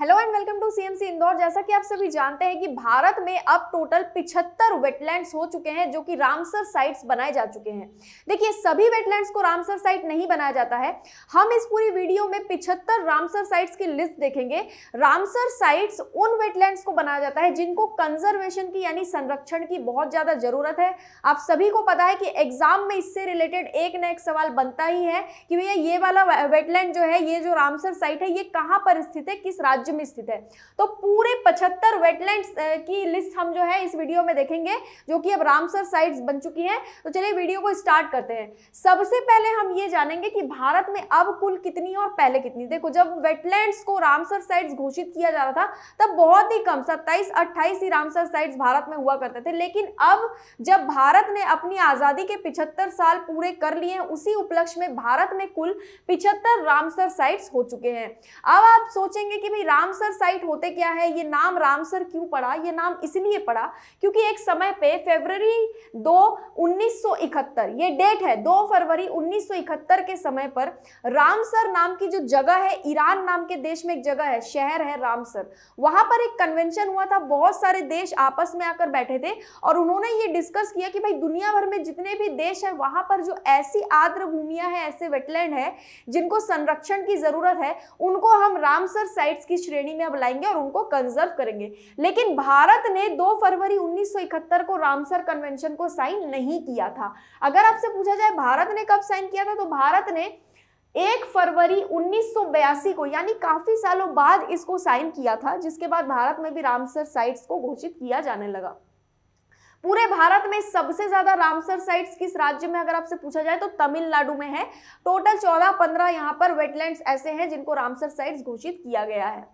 hello and welcome to CMC Indore जैसा कि आप सभी जानते हैं कि भारत में अब टोटल 75 वेटलैंड्स हो चुके हैं जो कि रामसर साइट्स बनाए जा चुके हैं देखिए सभी वेटलैंड्स को रामसर साइट नहीं बनाया जाता है हम इस पूरी वीडियो में 75 रामसर साइट्स की लिस्ट देखेंगे रामसर साइट्स उन वेटलैंड्स को बनाया जाता है जिनको कंजर्वेशन की यानी संरक्षण की बहुत ज़्यादा जरूरत है आप सभी को पता है कि एग्जाम में इससे रिलेटेड एक ना एक सवाल बनता ही है कि भैया ये वाला वेटलैंड जो है ये जो रामसर साइट है ये कहाँ पर स्थित है किस राज्य राज्य में स्थित है तो पूरे पचहत्तर वेटलैंड्स की लिस्ट हम जो है इस वीडियो में देखेंगे जो कि अब रामसर साइट्स बन चुकी हैं तो चलिए वीडियो को स्टार्ट करते हैं सबसे पहले हम ये जानेंगे कि भारत में अब कुल कितनी और पहले कितनी देखो जब वेटलैंड्स को रामसर साइट्स घोषित किया जा रहा था तब बहुत ही कम सत्ताईस अट्ठाईस ही रामसर साइट्स भारत में हुआ करते थे लेकिन अब जब भारत ने अपनी आज़ादी के पिछहत्तर साल पूरे कर लिए हैं उसी उपलक्ष्य में भारत में कुल पिछहत्तर रामसर साइट्स हो चुके हैं अब आप सोचेंगे कि भाई रामसर साइट होते क्या है ये नाम रामसर क्यों पड़ा ये नाम इसलिए पड़ा क्योंकि एक समय पे फरवरी दो उन्नीस ये डेट है दो फरवरी उन्नीस के समय पर रामसर नाम की जो जगह है ईरान नाम के देश में एक जगह है शहर है रामसर वहां पर एक कन्वेंशन हुआ था बहुत सारे देश आपस में आकर बैठे थे और उन्होंने ये डिस्कस किया कि भाई दुनिया भर में जितने भी देश है वहां पर जो ऐसी आर्द्र भूमिया है ऐसे वेटलैंड है जिनको संरक्षण की जरूरत है उनको हम रामसर साइट्स की श्रेणी में अब लाएंगे और उनको कंजर्व करेंगे लेकिन भारत ने 2 फरवरी 1971 को रामसर कन्वेंशन को साइन नहीं किया था अगर आपसे पूछा जाए भारत ने कब साइन किया था तो भारत ने एक फरवरी 1982 को यानी काफी सालों बाद इसको साइन किया था जिसके बाद भारत में भी रामसर साइट्स को घोषित किया जाने लगा पूरे भारत में सबसे ज्यादा रामसर साइट्स किस राज्य में अगर आपसे पूछा जाए तो तमिलनाडु में है टोटल चौदह पंद्रह यहां पर वेटलैंड्स ऐसे हैं जिनको रामसर साइट्स घोषित किया गया है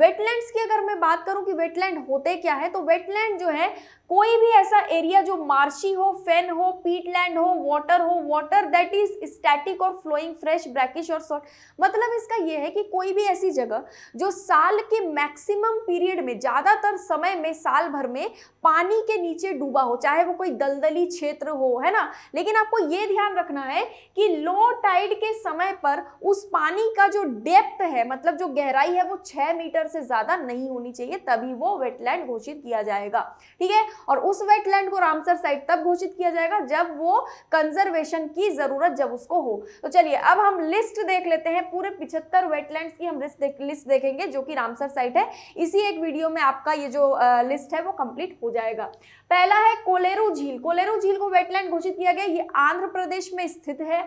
वेटलैंड्स की अगर मैं बात करूं कि वेटलैंड होते क्या है तो वेटलैंड जो है कोई भी ऐसा एरिया जो मार्शी हो फेन हो पीटलैंड हो वाटर हो वाटर दैट इज स्टैटिक और फ्लोइंग फ्रेश ब्रैकिश और सॉल्ट मतलब इसका यह है कि कोई भी ऐसी जगह जो साल के मैक्सिमम पीरियड में ज़्यादातर समय में साल भर में पानी के नीचे डूबा हो चाहे वो कोई दलदली क्षेत्र हो है ना लेकिन आपको ये ध्यान रखना है कि लो टाइड के समय पर उस पानी का जो डेप्थ है मतलब जो गहराई है वो छः मीटर मीटर से ज्यादा नहीं होनी चाहिए तभी वो वेटलैंड घोषित किया जाएगा ठीक है और उस वेटलैंड को रामसर साइट तब घोषित किया जाएगा जब वो कंजर्वेशन की जरूरत जब उसको हो तो चलिए अब हम लिस्ट देख लेते हैं पूरे पिछहत्तर वेटलैंड की हम लिस्ट देख, लिस्ट देखेंगे जो कि रामसर साइट है इसी एक वीडियो में आपका ये जो आ, लिस्ट है वो कंप्लीट हो जाएगा पहला है कोलेरू झील कोलेरू झील को वेटलैंड घोषित किया गया ये आंध्र प्रदेश में स्थित है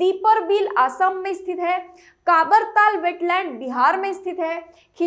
दीपर बिल आसाम में स्थित है काबरताल वेटलैंड बिहार में स्थित है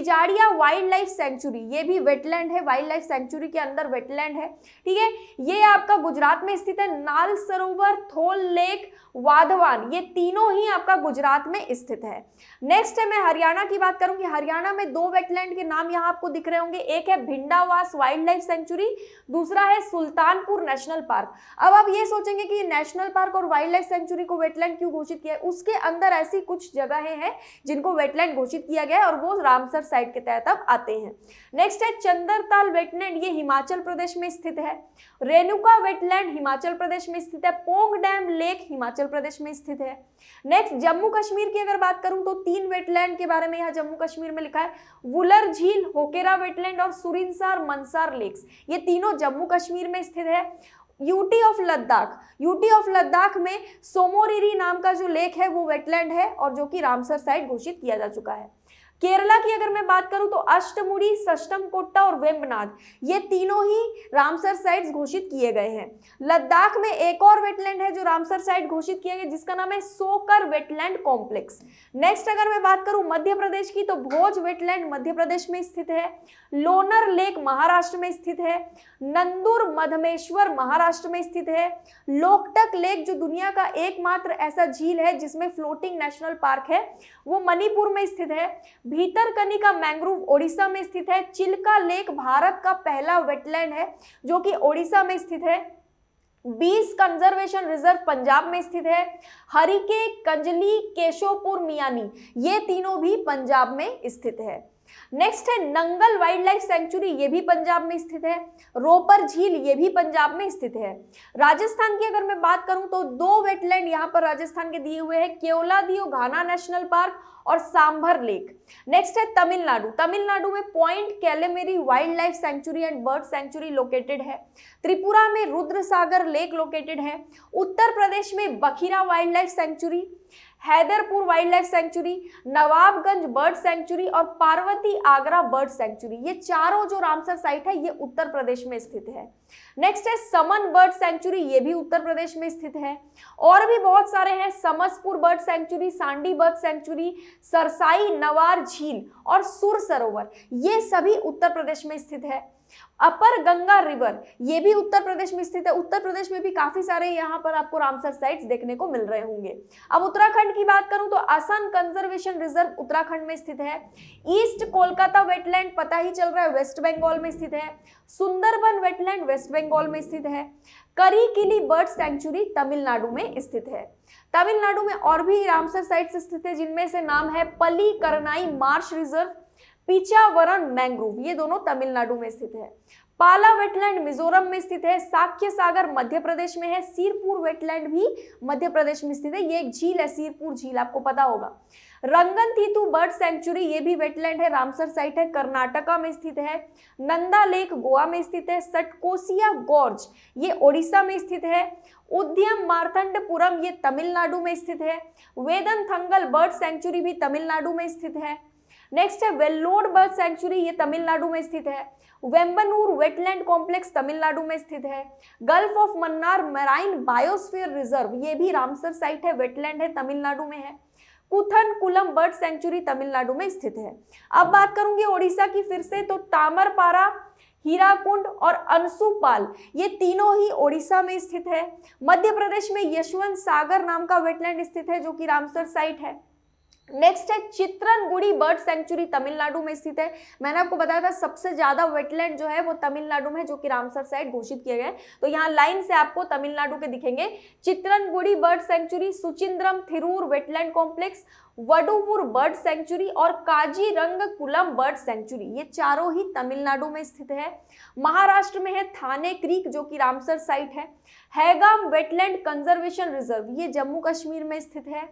बिजारिया वाइल्ड लाइफ सेंचुरी ये भी वेटलैंड है वाइल्ड लाइफ सेंचुरी के अंदर वेटलैंड है ठीक है ये आपका गुजरात में स्थित है नाल सरोवर थोल लेक वाधवान ये तीनों ही आपका गुजरात में स्थित है नेक्स्ट है मैं हरियाणा की बात करूंगी हरियाणा में दो वेटलैंड के नाम यहाँ आपको दिख रहे होंगे एक है भिंडावास वाइल्ड लाइफ सेंचुरी दूसरा है सुल्तानपुर नेशनल पार्क अब आप ये सोचेंगे कि नेशनल पार्क और वाइल्ड लाइफ सेंचुरी को वेटलैंड क्यों घोषित किया है उसके अंदर ऐसी कुछ जगहें हैं जिनको वेटलैंड घोषित किया गया है और वो रामसर साइड के तहत अब आते हैं नेक्स्ट है चंदरताल वेटलैंड ये हिमाचल प्रदेश में स्थित है रेणुका वेटलैंड हिमाचल प्रदेश में स्थित है पोंग डैम लेक हिमाचल हिमाचल प्रदेश में स्थित है नेक्स्ट जम्मू कश्मीर की अगर बात करूं तो तीन वेटलैंड के बारे में यहाँ जम्मू कश्मीर में लिखा है वुलर झील होकेरा वेटलैंड और सुरिनसार मनसार लेक्स ये तीनों जम्मू कश्मीर में स्थित है UT of Ladakh UT of Ladakh में सोमोरिरी नाम का जो लेक है वो वेटलैंड है और जो कि रामसर साइट घोषित किया जा चुका है केरला की अगर मैं बात करूं तो अष्टमुड़ी सष्टम कोट्टा और वेम्बनाथ ये तीनों ही रामसर साइट्स घोषित किए गए हैं लद्दाख में एक और वेटलैंड है जो रामसर साइट घोषित किया गया जिसका नाम है सोकर वेटलैंड कॉम्प्लेक्स नेक्स्ट अगर मैं बात करूं मध्य प्रदेश की तो भोज वेटलैंड मध्य प्रदेश में स्थित है लोनर लेक महाराष्ट्र में स्थित है नंदूर मधमेश्वर महाराष्ट्र में स्थित है लोकटक लेक जो दुनिया का एकमात्र ऐसा झील है जिसमें फ्लोटिंग नेशनल पार्क है वो मणिपुर में स्थित है भीतरकनिका मैंग्रोव ओडिशा में स्थित है चिल्का लेक भारत का पहला वेटलैंड है जो कि ओडिशा में स्थित है बीस कंजर्वेशन रिजर्व पंजाब में स्थित है हरिके कंजली केशोपुर मियानी ये तीनों भी पंजाब में स्थित है नेक्स्ट है नंगल वाइल्ड लाइफ सेंचुरी ये भी पंजाब में स्थित है रोपर झील ये भी पंजाब में स्थित है राजस्थान की अगर मैं बात करूं तो दो वेटलैंड यहां पर राजस्थान के दिए हुए हैं केवला दियो घाना नेशनल पार्क और सांभर लेक नेक्स्ट है तमिलनाडु तमिलनाडु में point Calimere wildlife sanctuary and bird sanctuary located है त्रिपुरा में रुद्र सागर लेक लोकेटेड है उत्तर प्रदेश में Bakhira wildlife sanctuary Haiderpur wildlife sanctuary Nawabganj bird sanctuary और पार्वती आगरा बर्ड सेंचुरी ये चारों जो रामसर साइट है ये उत्तर प्रदेश में स्थित है नेक्स्ट है समन बर्ड सेंचुरी ये भी उत्तर प्रदेश में स्थित है और भी बहुत सारे हैं Samaspur bird sanctuary Sandi bird sanctuary Sarsai Nawar झील और सुर सरोवर ये सभी उत्तर प्रदेश में स्थित है अपर गंगा रिवर ये भी उत्तर प्रदेश में स्थित है उत्तर प्रदेश में भी काफी सारे यहाँ पर आपको रामसर साइट्स देखने को मिल रहे होंगे अब उत्तराखंड की बात करूं तो आसान कंजर्वेशन रिजर्व उत्तराखंड में स्थित है ईस्ट कोलकाता वेटलैंड पता ही चल रहा है वेस्ट बंगाल में स्थित है सुंदरबन वेटलैंड वेस्ट बंगाल में स्थित है करी किली बर्ड सेंचुरी तमिलनाडु में स्थित है तमिलनाडु में और भी रामसर साइट्स स्थित है जिनमें से नाम है पली करनाई मार्श रिजर्व पिचावरण मैंग्रोव ये दोनों तमिलनाडु में स्थित है पाला वेटलैंड मिजोरम में स्थित है साक्य सागर मध्य प्रदेश में है सीरपुर वेटलैंड भी मध्य प्रदेश में स्थित है ये एक झील है सीरपुर झील आपको पता होगा रंगन थीतु बर्ड सेंचुरी ये भी वेटलैंड है रामसर साइट है कर्नाटका में स्थित है नंदा लेक गोवा में स्थित है सटकोसिया गॉर्ज ये ओडिशा में स्थित है उद्यम मार्थंडपुरम ये तमिलनाडु में स्थित है वेदन थंगल बर्ड सेंचुरी भी तमिलनाडु में स्थित है नेक्स्ट है वेल्लोर बर्ड सेंचुरी ये तमिलनाडु में स्थित है वेम्बनूर वेटलैंड कॉम्प्लेक्स तमिलनाडु में स्थित है gulf of Mannar marine biosphere reserve ये भी रामसर साइट है वेटलैंड है तमिलनाडु में है कुथन कुलम बर्ड सेंचुरी तमिलनाडु में स्थित है अब बात करूंगी ओडिशा की फिर से तो तामरपारा हीराकुंड और अनसुपाल ये तीनों ही ओडिशा में स्थित है मध्य प्रदेश में यशवंत सागर नाम का वेटलैंड स्थित है जो कि रामसर साइट है नेक्स्ट है चित्रनगुड़ी बर्ड सेंचुरी तमिलनाडु में स्थित है मैंने आपको बताया था सबसे ज्यादा वेटलैंड जो है वो तमिलनाडु में जो कि रामसर साइट घोषित किया गया है तो यहाँ लाइन से आपको तमिलनाडु के दिखेंगे Chitrangudi bird sanctuary Suchindram Theroor wetland complex Vaduvur bird sanctuary और काजी कुलम बर्ड सेंचुरी ये चारों ही तमिलनाडु में स्थित है महाराष्ट्र में है थाने क्रीक जो कि रामसर साइट है हैगाम वेटलैंड कंजर्वेशन रिजर्व ये जम्मू कश्मीर में स्थित है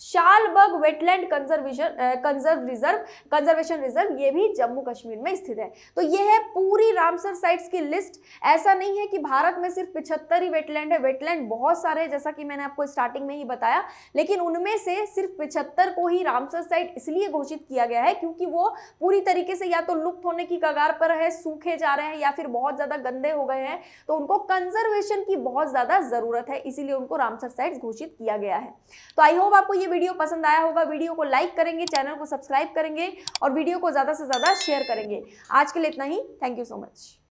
Shallabugh wetland conservation conserve reserve conservation reserve ये भी जम्मू कश्मीर में स्थित है तो ये है पूरी रामसर साइट्स की लिस्ट ऐसा नहीं है कि भारत में सिर्फ पिछहत्तर ही वेटलैंड है वेटलैंड बहुत सारे हैं जैसा कि मैंने आपको स्टार्टिंग में ही बताया लेकिन उनमें से सिर्फ पिछहत्तर बंदर को ही रामसर साइट इसलिए घोषित किया गया है क्योंकि वो पूरी तरीके से या तो लुप्त होने की कगार पर है सूखे जा रहे हैं या फिर बहुत ज्यादा गंदे हो गए हैं तो उनको कंजर्वेशन की बहुत ज्यादा जरूरत है इसीलिए उनको रामसर साइट घोषित किया गया है तो आई होप आपको ये वीडियो पसंद आया होगा वीडियो को लाइक करेंगे चैनल को सब्सक्राइब करेंगे और वीडियो को ज्यादा से ज्यादा शेयर करेंगे आज के लिए इतना ही थैंक यू सो मच